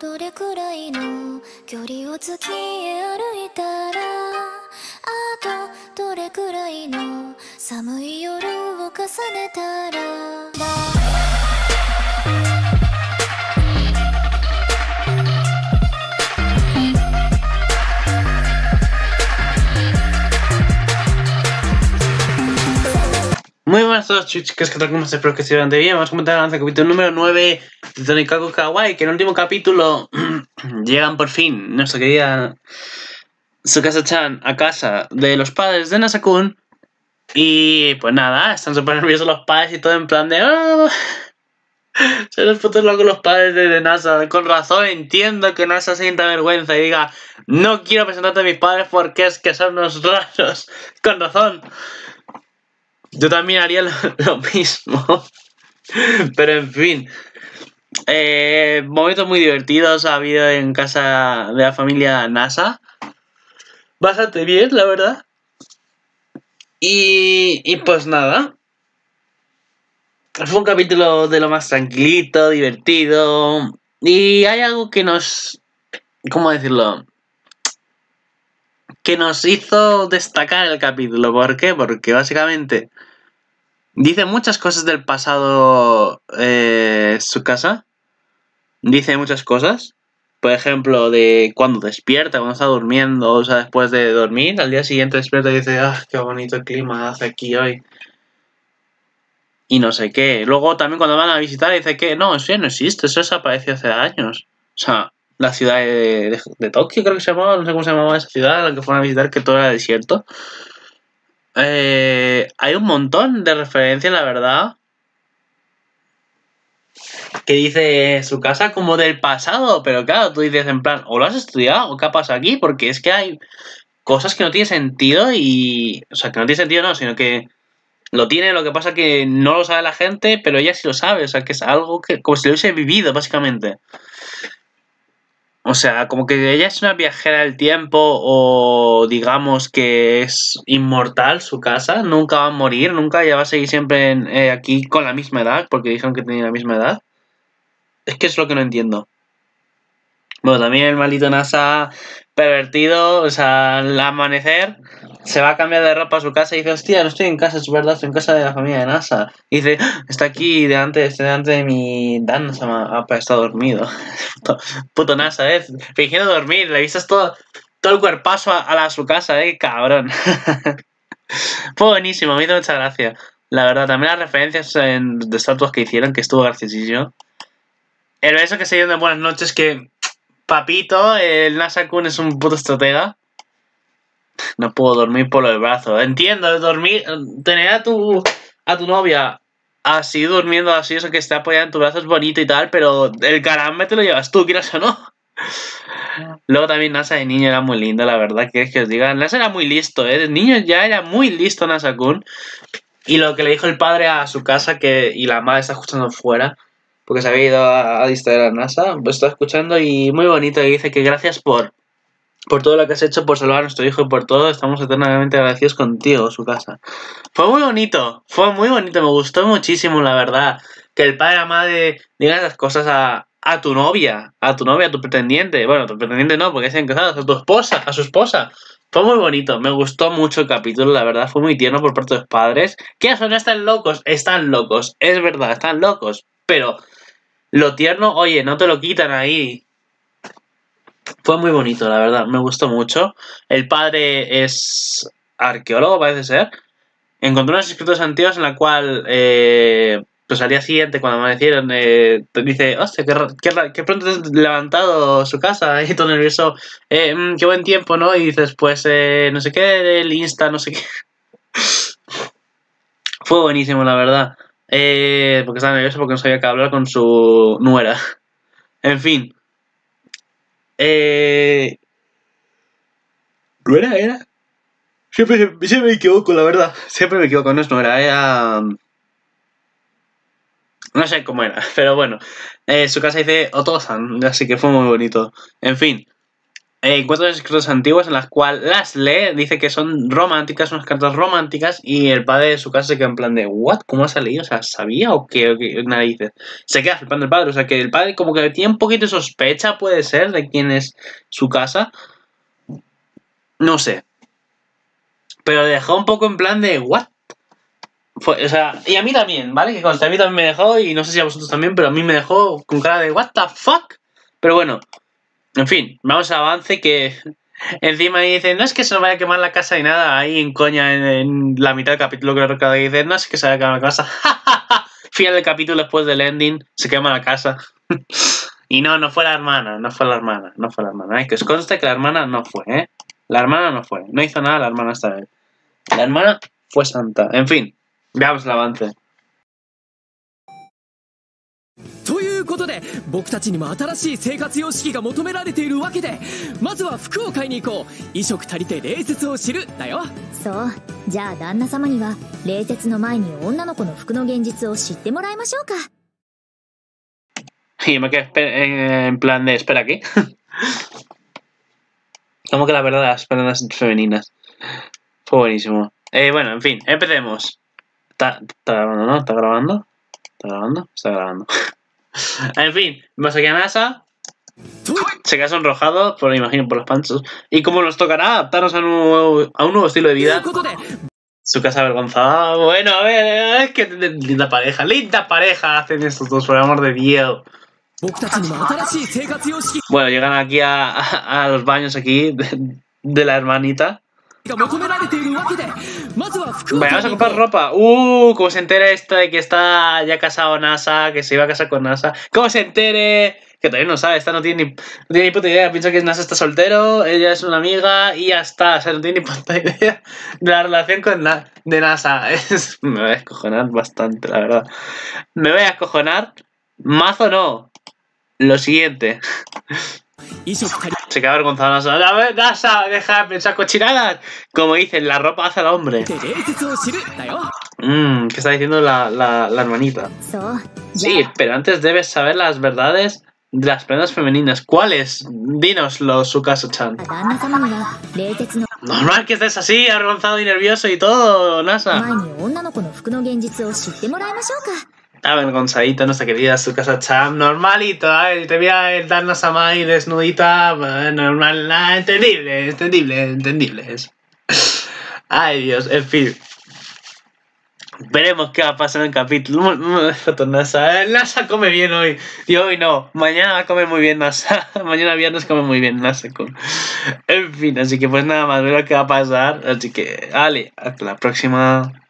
どれくらいの距離を月へ歩いたらあとどれくらいの寒い夜を重ねたら Muy buenas a todos, chicos que tal como se espero que se de bien. Vamos a comentar el capítulo número 9 de Tonikaku Kawaii, que en el último capítulo llegan por fin nuestra querida Tsukasa-chan a casa de los padres de Nasakun. Y pues nada, están super nerviosos los padres y todo en plan de. ah, se los putos locos los padres de, de, NASA. Con razón entiendo que NASA sienta vergüenza y diga: No quiero presentarte a mis padres porque es que son unos raros. Con razón. Yo también haría lo, mismo. Pero en fin. Eh, momentos muy divertidos ha habido en casa de la familia NASA. Bastante bien, la verdad. Y, y pues nada. Fue un capítulo de lo más tranquilito, divertido. Y hay algo que nos... ¿Cómo decirlo? Que nos hizo destacar el capítulo. ¿Por qué? Porque básicamente Dice muchas cosas del pasado eh, su casa. Dice muchas cosas. Por ejemplo, de cuando despierta, cuando está durmiendo, o sea, después de dormir, al día siguiente despierta y dice, ah, qué bonito el clima hace aquí hoy. Y no sé qué. Luego también cuando van a visitar dice que no, eso ya no existe, eso desapareció hace años. O sea, la ciudad de, de Tokio creo que se llamaba, no sé cómo se llamaba esa ciudad, la que fueron a visitar, que todo era desierto. Eh, hay un montón de referencias, la verdad. Que dice su casa como del pasado, pero claro, tú dices en plan, o lo has estudiado, o qué ha pasado aquí, porque es que hay cosas que no tiene sentido y. O sea, que no tiene sentido, no, sino que lo tiene, lo que pasa que no lo sabe la gente, pero ella sí lo sabe, o sea, que es algo que como si lo hubiese vivido, básicamente. O sea, como que ella es una viajera del tiempo o digamos que es inmortal su casa, nunca va a morir, nunca, ella va a seguir siempre eh, aquí con la misma edad, porque dijeron que tenía la misma edad. Es que es lo que no entiendo. Bueno, también el maldito NASA pervertido, o sea, al amanecer se va a cambiar de ropa a su casa y dice, hostia, no estoy en casa, es verdad, estoy en casa de la familia de NASA. Y dice, ah, está aquí delante, delante de mi Dan NASA, ah, pues está dormido. Puto, NASA, ¿eh? Fingiendo dormir, le vistas todo, todo el cuerpazo a, su casa, ¿eh? Cabrón. buenísimo, me hizo mucha gracia. La verdad, también las referencias en, de estatuas que hicieron, que estuvo graciosísimo. El beso que se dio de buenas noches, que Papito, el Nasa Kun es un puto estratega. No puedo dormir por los brazo. Entiendo, dormir. Tener a tu, a tu novia así durmiendo así, eso que está apoyada en tu brazo es bonito y tal, pero el caramba te lo llevas tú, quieras o no. Luego también NASA de niño era muy lindo, la verdad, es que os diga. NASA era muy listo, ¿eh? De niño ya era muy listo NASA Kun. Y lo que le dijo el padre a su casa que, y la madre está escuchando fuera, porque se había ido a, distraer a NASA, pues está escuchando y muy bonito, y dice que gracias por, por todo lo que has hecho, por salvar a nuestro hijo y por todo, estamos eternamente agradecidos contigo, su casa. Fue muy bonito, fue muy bonito, me gustó muchísimo, la verdad, que el padre la madre digan esas cosas a, a tu novia, a tu novia, a tu pretendiente, bueno, a tu pretendiente no, porque se han casado, a tu esposa, a su esposa. Fue muy bonito, me gustó mucho el capítulo, la verdad, fue muy tierno por parte de los padres. ¿Qué son? Están locos, están locos, es verdad, están locos, pero lo tierno, oye, no te lo quitan ahí. Fue muy bonito, la verdad, me gustó mucho. El padre es arqueólogo, parece ser. Encontró unos escritos antiguos en la cual, eh, pues al día siguiente, cuando amanecieron, eh, dice, hostia, qué, pronto te has levantado su casa. Y todo nervioso, eh, mm, qué buen tiempo, ¿no? Y dices, pues, no sé qué, el Insta, no sé qué. Fue buenísimo, la verdad. Eh, porque estaba nervioso porque no sabía que hablar con su nuera. En fin. Eh, ¿Nuera era? Siempre, me equivoco, la verdad. Siempre me equivoco, no es nuera, era... Mm, no sé cómo era, pero bueno. Eh, su casa dice Otosan, así que fue muy bonito. En fin las eh, escritos antiguas en las cuales las lee, dice que son románticas, unas cartas románticas, y el padre de su casa se queda en plan de, ¿what? ¿Cómo ha leído? O sea, ¿sabía o qué? Nada, dice. Se queda flipando el padre, o sea, que el padre como que tiene un poquito de sospecha, puede ser, de quién es su casa. No sé. Pero dejó un poco en plan de, ¿what? o sea, y a mí también, ¿vale? Que a mí también me dejó, y no sé si a vosotros también, pero a mí me dejó con cara de, ¿what the fuck? Pero bueno, en fin, vamos a avance que encima dicen, no es que se nos vaya a quemar la casa y nada, ahí en coña en, la mitad del capítulo creo que dicen, no es que se vaya a quemar la casa. Final del capítulo después del ending, se quema la casa. y no, no fue la hermana, no fue la hermana, no fue la hermana. Es eh, que os conste que la hermana no fue, ¿eh? La hermana no fue, no hizo nada la hermana esta vez. La hermana fue santa. En fin, veamos el avance. いうことで僕たちにも新しい生活様式が求められているわけでまずは服を買いに行こう衣食足りて礼節を知るだよそうじゃあ旦那様には礼節の前に女の子の服の現実を知ってもらいましょうか Yo me quedé en plan de espera qué. Como que la verdad las personas femeninas. Fue buenísimo. Eh, bueno, en fin, empecemos. ¿Está, está grabando, no? ¿Está grabando? ¿Está grabando? Está grabando. en fin, a NASA, se queda sonrojado, por, pues imagino, por los panchos. Y como nos tocará adaptarnos a un nuevo, estilo de vida. Su casa avergonzada. Bueno, a ver, es que linda pareja, linda pareja hacen estos dos, por amor de Dios. Bueno, llegan aquí a, los baños aquí de la hermanita vamos a comprar ropa. Uh, como se entera esto de que está ya casado NASA, que se iba a casar con NASA. Como se entere? Que también no sabe, esta no tiene ni, puta idea. Piensa que NASA está soltero, ella es una amiga y ya está. O sea, no tiene ni puta idea de la relación con de NASA. me voy a escojonar bastante, la verdad. Me voy a escojonar. o no. Lo siguiente. Y Se queda avergonzado Nasa. Nasa! ¡Deja de pensar cochinadas! Como dicen, la ropa hace al hombre. Mmm, ¿qué está diciendo la, hermanita? Sí, pero antes debes saber las verdades de las prendas femeninas. ¿Cuáles? Dinoslo, caso, chan Normal que estés así, avergonzado y nervioso y todo, Nasa avergonzadito, nuestra querida querida su casa cham normalito, te voy a dar a May desnudita, eh, normal, ah, entendible, entendible, entendible. Ay Dios, en fin. Veremos qué va a pasar en el capítulo. Eh, NASA. come bien hoy. Y hoy no. Mañana come muy bien NASA. Mañana viernes come muy bien NASA. En fin, así que pues nada más. veo qué va a pasar. Así que, vale. Hasta la próxima.